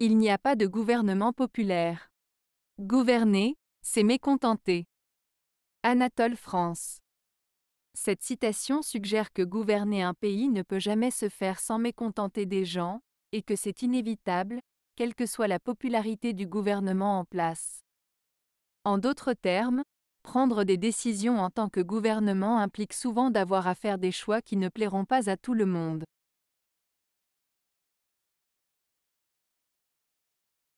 Il n'y a pas de gouvernement populaire. Gouverner, c'est mécontenter. Anatole France. Cette citation suggère que gouverner un pays ne peut jamais se faire sans mécontenter des gens, et que c'est inévitable, quelle que soit la popularité du gouvernement en place. En d'autres termes, prendre des décisions en tant que gouvernement implique souvent d'avoir à faire des choix qui ne plairont pas à tout le monde.